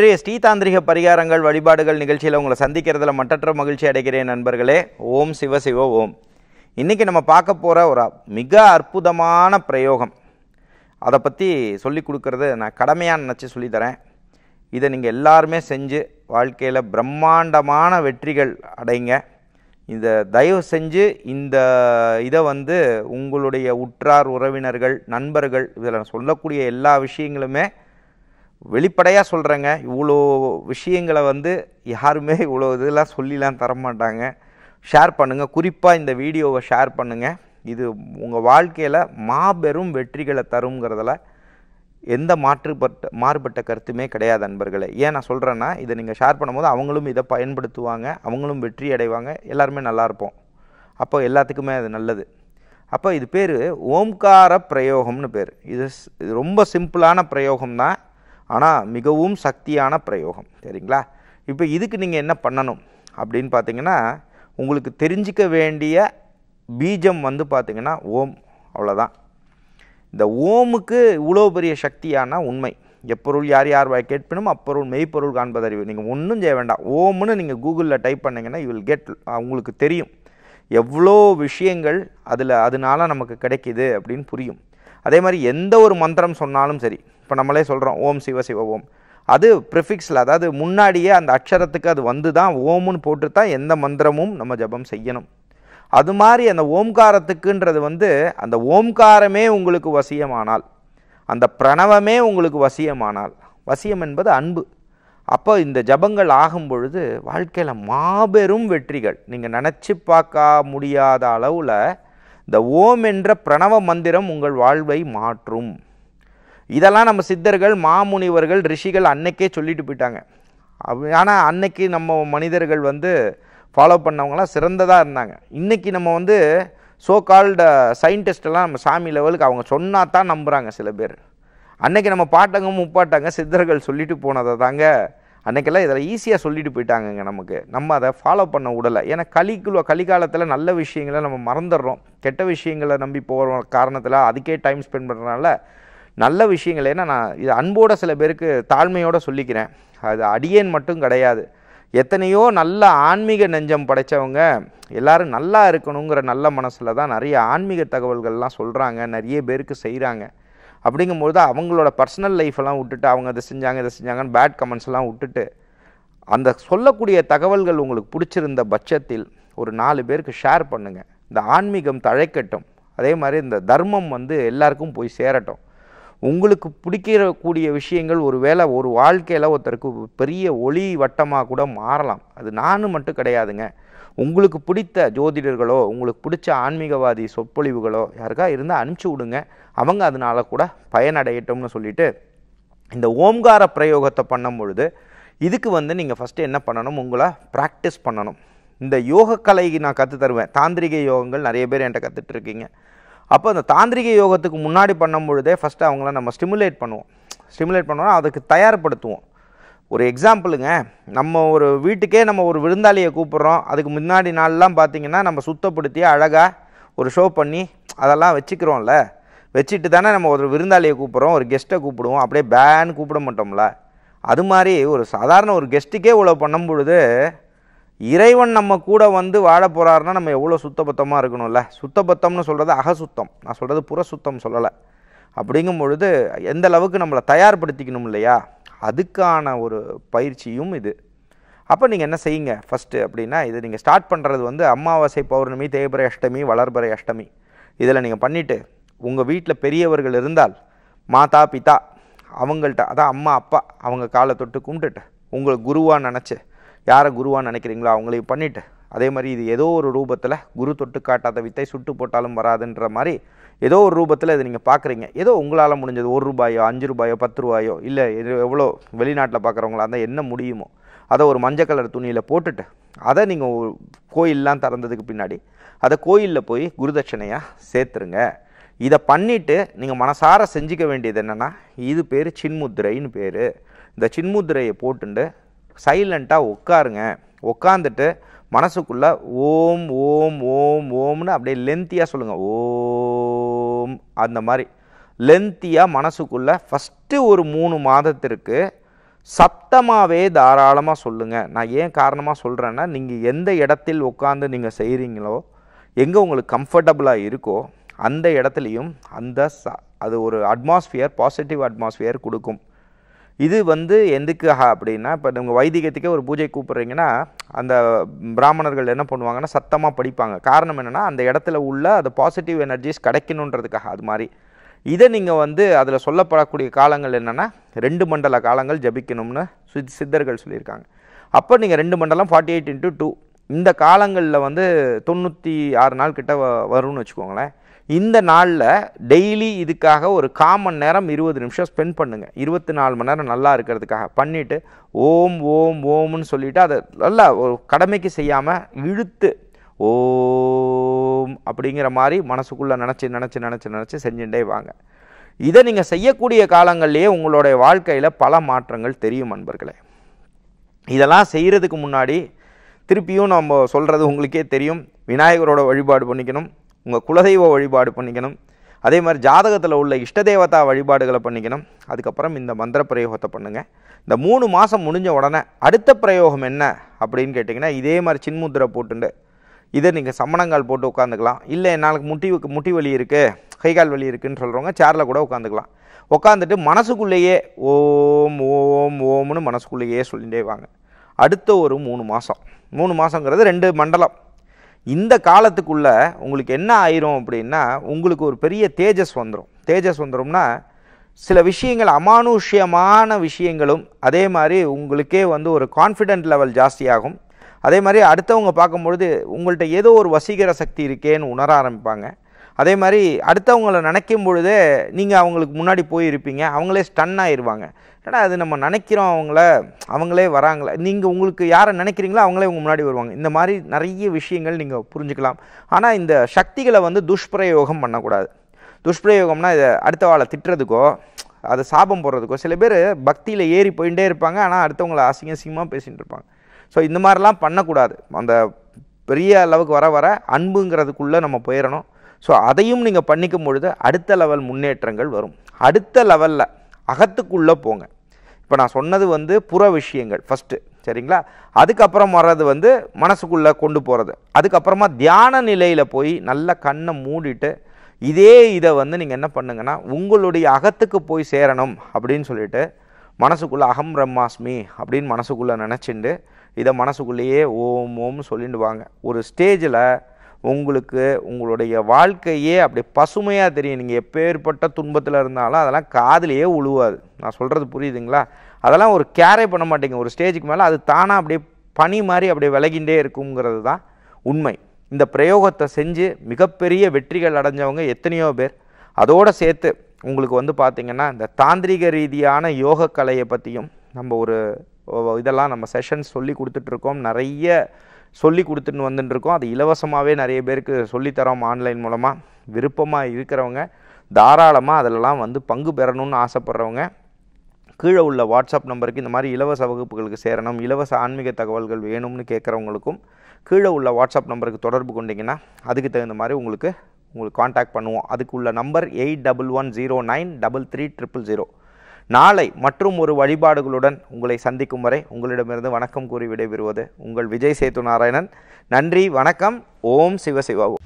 இன்றைய ஸ்ரீதாந்திரிக பரிகாரங்கள் வழிபாடுகள் நிகழ்ச்சியில் உங்களை சந்திக்கிறதுல மட்டற்ற மகிழ்ச்சி அடைகிறேன் நண்பர்களே ஓம் சிவ சிவ ஓம் இன்றைக்கி நம்ம பார்க்க போகிற ஒரு மிக அற்புதமான பிரயோகம் அதை பற்றி சொல்லி கொடுக்கறது நான் கடமையாக நினச்சி சொல்லித்தரேன் இதை நீங்கள் எல்லாருமே செஞ்சு வாழ்க்கையில் பிரம்மாண்டமான வெற்றிகள் அடைங்க இந்த தயவு செஞ்சு இந்த இதை வந்து உங்களுடைய உற்றார் உறவினர்கள் நண்பர்கள் இதில் சொல்லக்கூடிய எல்லா விஷயங்களுமே வெளிப்படையாக சொல்கிறேங்க இவ்வளோ விஷயங்களை வந்து யாருமே இவ்வளோ இதெல்லாம் சொல்லிலாம் தரமாட்டாங்க ஷேர் பண்ணுங்கள் குறிப்பாக இந்த வீடியோவை ஷேர் பண்ணுங்கள் இது உங்கள் வாழ்க்கையில் மாபெரும் வெற்றிகளை தருங்கிறதுல எந்த மாற்றுப்பட்ட மாறுபட்ட கருத்துமே கிடையாது அன்பர்களே ஏன் நான் சொல்கிறேன்னா இதை நீங்கள் ஷேர் பண்ணும்போது அவங்களும் இதை பயன்படுத்துவாங்க அவங்களும் வெற்றி அடைவாங்க எல்லாருமே நல்லாயிருப்போம் அப்போ எல்லாத்துக்குமே அது நல்லது அப்போ இது பேர் ஓம்கார பிரயோகம்னு பேர் இது இது ரொம்ப சிம்பிளான பிரயோகம் தான் ஆனால் மிகவும் சக்தியான பிரயோகம் சரிங்களா இப்போ இதுக்கு நீங்கள் என்ன பண்ணணும் அப்படின்னு பார்த்தீங்கன்னா உங்களுக்கு தெரிஞ்சிக்க வேண்டிய பீஜம் வந்து பார்த்திங்கன்னா ஓம் அவ்வளோதான் இந்த ஓமுக்கு இவ்வளோ பெரிய சக்தியான உண்மை எப்பொருள் யார் யார் வாய் கேட்பினும் அப்பொருள் மெய்ப்பொருள் காண்பதறிவு நீங்கள் ஒன்றும் செய்ய வேண்டாம் ஓம்னு நீங்கள் கூகுளில் டைப் பண்ணிங்கன்னா யூ வில் கெட் உங்களுக்கு தெரியும் எவ்வளோ விஷயங்கள் அதில் அதனால நமக்கு கிடைக்கிது அப்படின்னு புரியும் அதே மாதிரி எந்த ஒரு மந்திரம் சொன்னாலும் சரி இப்போ நம்மளே சொல்கிறோம் ஓம் சிவ சிவ ஓம் அது ப்ரிஃபிக்ஸில் அதாவது முன்னாடியே அந்த அக்ஷரத்துக்கு அது வந்து தான் ஓம்னு போட்டு தான் எந்த மந்திரமும் நம்ம ஜபம் செய்யணும் அது மாதிரி அந்த ஓம்காரத்துக்குன்றது வந்து அந்த ஓம்காரமே உங்களுக்கு வசியமானால் அந்த பிரணவமே உங்களுக்கு வசியமானால் வசியம் என்பது அன்பு அப்போ இந்த ஜபங்கள் ஆகும் பொழுது வாழ்க்கையில் மாபெரும் வெற்றிகள் நீங்கள் நினச்சி பார்க்க முடியாத அளவில் இந்த ஓம் என்ற பிரணவ மந்திரம் உங்கள் வாழ்வை மாற்றும் இதெல்லாம் நம்ம சித்தர்கள் மாமுனிவர்கள் ரிஷிகள் அன்னைக்கே சொல்லிட்டு போயிட்டாங்க ஆனால் அன்னைக்கு நம்ம மனிதர்கள் வந்து ஃபாலோ பண்ணவங்களாம் சிறந்ததாக இருந்தாங்க இன்றைக்கி நம்ம வந்து ஸோ கால்டு சயின்டிஸ்டெல்லாம் நம்ம சாமி லெவலுக்கு அவங்க சொன்னா தான் நம்புகிறாங்க சில பேர் அன்றைக்கி நம்ம பாட்டங்க முப்பாட்டங்க சித்தர்கள் சொல்லிட்டு போனதை தாங்க அன்றைக்கெல்லாம் இதில் ஈஸியாக சொல்லிட்டு போயிட்டாங்கங்க நமக்கு நம்ம அதை ஃபாலோ பண்ண விடலை ஏன்னா கலிக்குள்ள கலிகாலத்தில் நல்ல விஷயங்களை நம்ம மறந்துடுறோம் கெட்ட விஷயங்களை நம்பி போகிற காரணத்தில் அதுக்கே டைம் ஸ்பெண்ட் பண்ணுறதுனால நல்ல விஷயங்கள் ஏன்னா நான் இது அன்போடு சில பேருக்கு தாழ்மையோடு சொல்லிக்கிறேன் அது அடியேன் மட்டும் கிடையாது எத்தனையோ நல்ல ஆன்மீக நெஞ்சம் படைத்தவங்க எல்லோரும் நல்லா இருக்கணுங்கிற நல்ல மனசில் தான் நிறைய ஆன்மீக தகவல்கள்லாம் சொல்கிறாங்க நிறைய பேருக்கு செய்கிறாங்க அப்படிங்கும்போது தான் அவங்களோட பர்சனல் லைஃப்பெல்லாம் விட்டுட்டு அவங்க அதை செஞ்சாங்க இதை செஞ்சாங்கன்னு பேட் கமெண்ட்ஸ்லாம் விட்டுட்டு அந்த சொல்லக்கூடிய தகவல்கள் உங்களுக்கு பிடிச்சிருந்த பட்சத்தில் ஒரு நாலு பேருக்கு ஷேர் பண்ணுங்கள் இந்த ஆன்மீகம் தழைக்கட்டும் அதே மாதிரி இந்த தர்மம் வந்து எல்லாருக்கும் போய் சேரட்டும் உங்களுக்கு பிடிக்கிற கூடிய விஷயங்கள் ஒரு வேளை ஒரு வாழ்க்கையில் ஒருத்தருக்கு பெரிய ஒளி வட்டமாக கூட மாறலாம் அது நானும் மட்டும் கிடையாதுங்க உங்களுக்கு பிடித்த ஜோதிடர்களோ உங்களுக்கு பிடிச்ச ஆன்மீகவாதி சொற்பொழிவுகளோ யாருக்கா இருந்தால் அனுப்பிச்சி விடுங்க அவங்க அதனால கூட பயனடையட்டும்னு சொல்லிட்டு இந்த ஓம்கார பிரயோகத்தை பண்ணும் பொழுது இதுக்கு வந்து நீங்கள் ஃபஸ்ட்டு என்ன பண்ணணும் உங்களை ப்ராக்டிஸ் பண்ணணும் இந்த யோகக்கலை நான் கற்றுத்தருவேன் தாந்திரிக யோகங்கள் நிறைய பேர் என்கிட்ட கற்றுட்ருக்கீங்க அப்போ அந்த தாந்திரிக யோகத்துக்கு முன்னாடி பண்ணும் பொழுதே ஃபஸ்ட்டு அவங்கள நம்ம ஸ்டிமுலேட் பண்ணுவோம் ஸ்டிமுலேட் பண்ணோன்னா அதுக்கு தயார்படுத்துவோம் ஒரு எக்ஸாம்பிளுங்க நம்ம ஒரு வீட்டுக்கே நம்ம ஒரு விருந்தாளியை கூப்பிட்றோம் அதுக்கு முன்னாடி நாள்லாம் பார்த்திங்கன்னா நம்ம சுத்தப்படுத்தி அழகாக ஒரு ஷோ பண்ணி அதெல்லாம் வச்சுக்கிறோம்ல வச்சுட்டு தானே நம்ம ஒரு விருந்தாளியை கூப்பிட்றோம் ஒரு கெஸ்ட்டை கூப்பிடுவோம் அப்படியே பேன் கூப்பிட மாட்டோம்ல அது மாதிரி ஒரு சாதாரண ஒரு கெஸ்ட்டுக்கே இவ்வளோ பண்ணும் பொழுது இறைவன் நம்ம கூட வந்து வாழ போகிறாருன்னா நம்ம எவ்வளோ சுத்தபத்தமாக இருக்கணும்ல சுத்தபத்தம்னு சொல்கிறது அகசுத்தம் நான் சொல்கிறது புற சுத்தம் சொல்லலை அப்படிங்கும் பொழுது எந்த அளவுக்கு நம்மளை தயார்படுத்திக்கணும் இல்லையா அதுக்கான ஒரு பயிற்சியும் இது அப்போ நீங்கள் என்ன செய்யுங்க ஃபஸ்ட்டு அப்படின்னா இது நீங்கள் ஸ்டார்ட் பண்ணுறது வந்து அமாவாசை பௌர்ணமி தேய்பிரை அஷ்டமி வளர்பிறை அஷ்டமி இதில் நீங்கள் பண்ணிவிட்டு உங்கள் வீட்டில் பெரியவர்கள் இருந்தால் மாதா பிதா அவங்கள்ட்ட அதான் அம்மா அப்பா அவங்க காலை தொட்டு கும்பிட்டுட்டு உங்களை குருவாக நினச்சி யாரை குருவான்னு நினைக்கிறீங்களோ அவங்களையும் பண்ணிவிட்டு அதே மாதிரி இது ஏதோ ஒரு ரூபத்தில் குரு தொட்டு காட்டாத வித்தை சுட்டு போட்டாலும் வராதுன்ற மாதிரி ஏதோ ஒரு ரூபத்தில் இதை நீங்கள் பார்க்குறீங்க ஏதோ உங்களால் முடிஞ்சது ஒரு ரூபாயோ அஞ்சு ரூபாயோ பத்து ரூபாயோ இல்லை இது எவ்வளோ வெளிநாட்டில் பார்க்குறவங்களா இருந்தால் என்ன முடியுமோ அதை ஒரு மஞ்சள் கலர் துணியில் போட்டுட்டு அதை நீங்கள் கோயிலெலாம் திறந்ததுக்கு பின்னாடி அதை கோயிலில் போய் குருதட்சணையாக சேர்த்துருங்க இதை பண்ணிவிட்டு நீங்கள் மனசார செஞ்சுக்க வேண்டியது என்னென்னா இது பேர் சின்முத்திரைன்னு பேர் இந்த சின்முத்திரையை போட்டுண்டு சைலண்ட்டாக உட்காருங்க உட்காந்துட்டு மனசுக்குள்ளே ஓம் ஓம் ஓம் ஓம்னு அப்படியே லென்த்தியாக சொல்லுங்கள் ஓம் அந்த மாதிரி லென்த்தியாக மனசுக்குள்ளே ஃபஸ்ட்டு ஒரு மூணு மாதத்திற்கு சப்தமாகவே தாராளமாக சொல்லுங்கள் நான் ஏன் காரணமாக சொல்கிறேன்னா நீங்கள் எந்த இடத்தில் உட்காந்து நீங்கள் செய்கிறீங்களோ எங்கே உங்களுக்கு கம்ஃபர்டபுளாக இருக்கோ அந்த இடத்துலையும் அந்த ச அது ஒரு அட்மாஸ்ஃபியர் பாசிட்டிவ் அட்மாஸ்ஃபியர் கொடுக்கும் இது வந்து எதுக்கு அப்படின்னா இப்போ நீங்கள் வைதிகத்துக்கே ஒரு பூஜை கூப்பிட்றீங்கன்னா அந்த பிராமணர்கள் என்ன பண்ணுவாங்கன்னா சத்தமாக படிப்பாங்க காரணம் என்னென்னா அந்த இடத்துல உள்ள அந்த பாசிட்டிவ் எனர்ஜிஸ் கிடைக்கணுன்றதுக்காக அது மாதிரி இதை நீங்கள் வந்து அதில் சொல்லப்படக்கூடிய காலங்கள் என்னென்னா ரெண்டு மண்டல காலங்கள் ஜபிக்கணும்னு சித்தர்கள் சொல்லியிருக்காங்க அப்போ நீங்கள் ரெண்டு மண்டலம் ஃபார்ட்டி எயிட் இன்ட்டு டூ இந்த காலங்களில் வந்து தொண்ணூற்றி ஆறு நாள் கிட்ட வரும்னு வச்சுக்கோங்களேன் இந்த நாளில் டெய்லி இதுக்காக ஒரு காமன் நேரம் இருபது நிமிஷம் ஸ்பெண்ட் பண்ணுங்கள் இருபத்தி நாலு மணி நேரம் நல்லா இருக்கிறதுக்காக பண்ணிவிட்டு ஓம் ஓம் ஓம்னு சொல்லிவிட்டு அதை நல்லா ஒரு கடமைக்கு செய்யாமல் இழுத்து ஓம் அப்படிங்கிற மாதிரி மனசுக்குள்ளே நினச்சி நினச்சி நினச்சி நினச்சி செஞ்சுட்டே வாங்க இதை நீங்கள் செய்யக்கூடிய காலங்கள்லேயே உங்களுடைய வாழ்க்கையில் பல மாற்றங்கள் தெரியும் அன்பர்களே இதெல்லாம் செய்கிறதுக்கு முன்னாடி திருப்பியும் நம்ம சொல்கிறது உங்களுக்கே தெரியும் விநாயகரோட வழிபாடு பண்ணிக்கணும் உங்கள் குலதெய்வ வழிபாடு பண்ணிக்கணும் அதே மாதிரி ஜாதகத்தில் உள்ள இஷ்ட தேவதா வழிபாடுகளை பண்ணிக்கணும் அதுக்கப்புறம் இந்த மந்திர பிரயோகத்தை பண்ணுங்கள் இந்த மூணு மாதம் முடிஞ்ச உடனே அடுத்த பிரயோகம் என்ன அப்படின்னு கேட்டிங்கன்னா இதே மாதிரி சின்முத்திரை போட்டுண்டு இதை நீங்கள் சமணங்கால் போட்டு உட்காந்துக்கலாம் இல்லை நாளைக்கு முட்டி முட்டி வலி இருக்குது கைகால் வலி இருக்குதுன்னு சொல்கிறவங்க சேரில் கூட உட்காந்துக்கலாம் உட்காந்துட்டு மனசுக்குள்ளேயே ஓம் ஓம் ஓம்னு மனசுக்குள்ளேயே சொல்லிகிட்டே வாங்க அடுத்த ஒரு மூணு மாதம் மூணு மாதங்கிறது ரெண்டு மண்டலம் இந்த காலத்துக்குள்ளே உங்களுக்கு என்ன ஆயிரும் அப்படின்னா உங்களுக்கு ஒரு பெரிய தேஜஸ் வந்துடும் தேஜஸ் வந்துடும்னா சில விஷயங்கள் அமானுஷ்யமான விஷயங்களும் அதே மாதிரி உங்களுக்கே வந்து ஒரு கான்ஃபிடென்ட் லெவல் ஜாஸ்தியாகும் அதே மாதிரி அடுத்தவங்க பார்க்கும்பொழுது உங்கள்கிட்ட ஏதோ ஒரு வசீகர சக்தி இருக்கேன்னு உணர ஆரம்பிப்பாங்க அதே மாதிரி அடுத்தவங்களை நினைக்கும் பொழுதே நீங்கள் அவங்களுக்கு முன்னாடி போயிருப்பீங்க அவங்களே ஸ்டன் ஆயிடுவாங்க ஏன்னா அது நம்ம நினைக்கிறோம் அவங்கள அவங்களே வராங்களே நீங்கள் உங்களுக்கு யாரை நினைக்கிறீங்களோ அவங்களே உங்கள் முன்னாடி வருவாங்க இந்த மாதிரி நிறைய விஷயங்கள் நீங்கள் புரிஞ்சுக்கலாம் ஆனால் இந்த சக்திகளை வந்து துஷ்பிரயோகம் பண்ணக்கூடாது துஷ்பிரயோகம்னா இதை அடுத்த வாழை திட்டுறதுக்கோ அதை சாபம் போடுறதுக்கோ சில பேர் பக்தியில் ஏறி போயிட்டே இருப்பாங்க ஆனால் அடுத்தவங்களை அசிங்க அசிங்கமாக பேசிகிட்டு இருப்பாங்க ஸோ இந்த மாதிரிலாம் பண்ணக்கூடாது அந்த பெரிய அளவுக்கு வர வர அன்புங்கிறதுக்குள்ளே நம்ம போயிடணும் ஸோ அதையும் நீங்கள் பண்ணிக்கும் பொழுது அடுத்த லெவல் முன்னேற்றங்கள் வரும் அடுத்த லெவலில் அகத்துக்குள்ளே போங்க இப்போ நான் சொன்னது வந்து புற விஷயங்கள் ஃபஸ்ட்டு சரிங்களா அதுக்கப்புறம் வர்றது வந்து மனசுக்குள்ளே கொண்டு போகிறது அதுக்கப்புறமா தியான நிலையில் போய் நல்லா கண்ணை மூடிட்டு இதே இதை வந்து நீங்கள் என்ன பண்ணுங்கன்னா உங்களுடைய அகத்துக்கு போய் சேரணும் அப்படின்னு சொல்லிட்டு மனசுக்குள்ளே அகம் பிரம்மாஸ்மி அப்படின்னு மனசுக்குள்ளே நினச்சிண்டு இதை மனசுக்குள்ளேயே ஓம் ஓம்னு சொல்லிட்டு வாங்க ஒரு ஸ்டேஜில் உங்களுக்கு உங்களுடைய வாழ்க்கையே அப்படி பசுமையாக தெரியும் நீங்கள் எப்பேற்பட்ட துன்பத்தில் இருந்தாலும் அதெல்லாம் காதலையே உழுவாது நான் சொல்கிறது புரியுதுங்களா அதெல்லாம் ஒரு கேரே பண்ண மாட்டேங்க ஒரு ஸ்டேஜுக்கு மேலே அது தானாக அப்படியே பனி மாதிரி அப்படியே விலகிண்டே இருக்குங்கிறது தான் உண்மை இந்த பிரயோகத்தை செஞ்சு மிகப்பெரிய வெற்றிகள் அடைஞ்சவங்க எத்தனையோ பேர் அதோடு சேர்த்து உங்களுக்கு வந்து பார்த்திங்கன்னா இந்த தாந்திரிக ரீதியான யோகக்கலையை பற்றியும் நம்ம ஒரு இதெல்லாம் நம்ம செஷன்ஸ் சொல்லி கொடுத்துட்ருக்கோம் நிறைய சொல்லி கொடுத்துட்டு வந்துட்டுருக்கோம் அது இலவசமாகவே நிறைய பேருக்கு சொல்லித்தரோம் ஆன்லைன் மூலமாக விருப்பமாக இருக்கிறவங்க தாராளமாக அதிலெலாம் வந்து பங்கு பெறணும்னு ஆசைப்பட்றவங்க கீழே உள்ள வாட்ஸ்அப் நம்பருக்கு இந்த மாதிரி இலவச வகுப்புகளுக்கு சேரணும் இலவச ஆன்மீக தகவல்கள் வேணும்னு கேட்குறவங்களுக்கும் கீழே உள்ள வாட்ஸ்அப் நம்பருக்கு தொடர்பு கொண்டிங்கன்னா அதுக்கு தகுந்த மாதிரி உங்களுக்கு உங்களுக்கு காண்டாக்ட் பண்ணுவோம் அதுக்கு உள்ள number eight double one zero nine double three triple zero நாளை மற்றும் ஒரு வழிபாடுகளுடன் உங்களை சந்திக்கும் வரை உங்களிடமிருந்து வணக்கம் கூறி விடைபெறுவது உங்கள் விஜய் சேத்து நாராயணன் நன்றி வணக்கம் ஓம் சிவசிவா